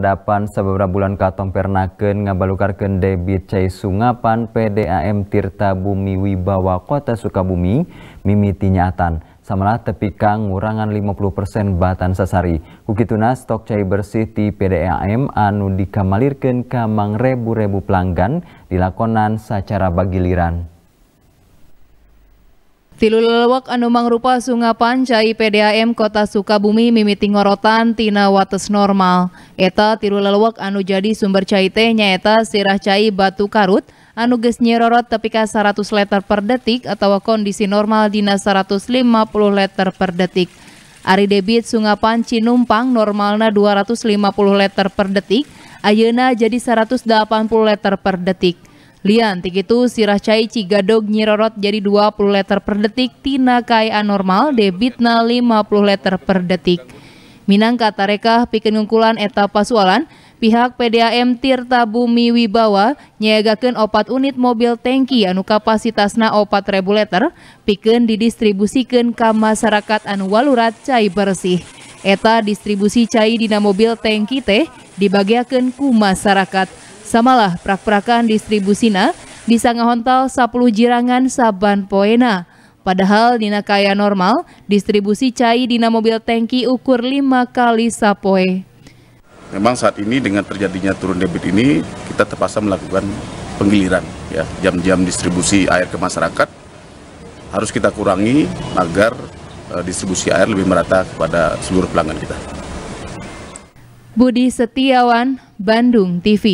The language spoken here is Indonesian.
dapan seberapa bulan katong pernaken ngabalukarkan debit cai sungapan PDAM Tirta Bumi Wibawa Kota Sukabumi mimiti nyatan samalah lima ngurangan 50% batan sasari. Kukituna stok cai bersih di PDAM anu dikamalirkan kamang rebu-rebu pelanggan dilakonan secara bagiliran. Tilulawak anu mangrupa sungapan pancai PDAM Kota Sukabumi mimiti ngorotan tina wates normal. Eta tilulawak anu jadi sumber cai teh nyaeta sirah cai batu karut anu geus nyerorot tepi ka 100 liter per detik atau kondisi normal dina 150 liter per detik. Ari debit sungapan Cinumpang normalna 250 liter per detik, ayeuna jadi 180 liter per detik. Lian, tikitu cai cigadog nyirorot jadi 20 liter per detik, tina tinakai anormal debitna 50 liter per detik. Minangka tarekah pikenungkulan eta pasualan, pihak PDAM Tirta Bumi Wibawa nyiagakeun opat unit mobil tanki anu kapasitasna opat ribu liter, pikeun didistribusikan ke masyarakat anu walurat cai bersih. Eta distribusi cai dina mobil tanki teh dibagiakan ku masyarakat. Samalah prak-prakan distribusina bisa ngehontal 10 jirangan saban poena. Padahal dina kaya normal, distribusi cai dina mobil tangki ukur 5 kali sapoe. Memang saat ini dengan terjadinya turun debit ini, kita terpaksa melakukan penggiliran. ya Jam-jam distribusi air ke masyarakat harus kita kurangi agar e, distribusi air lebih merata kepada seluruh pelanggan kita. Budi Setiawan, Bandung TV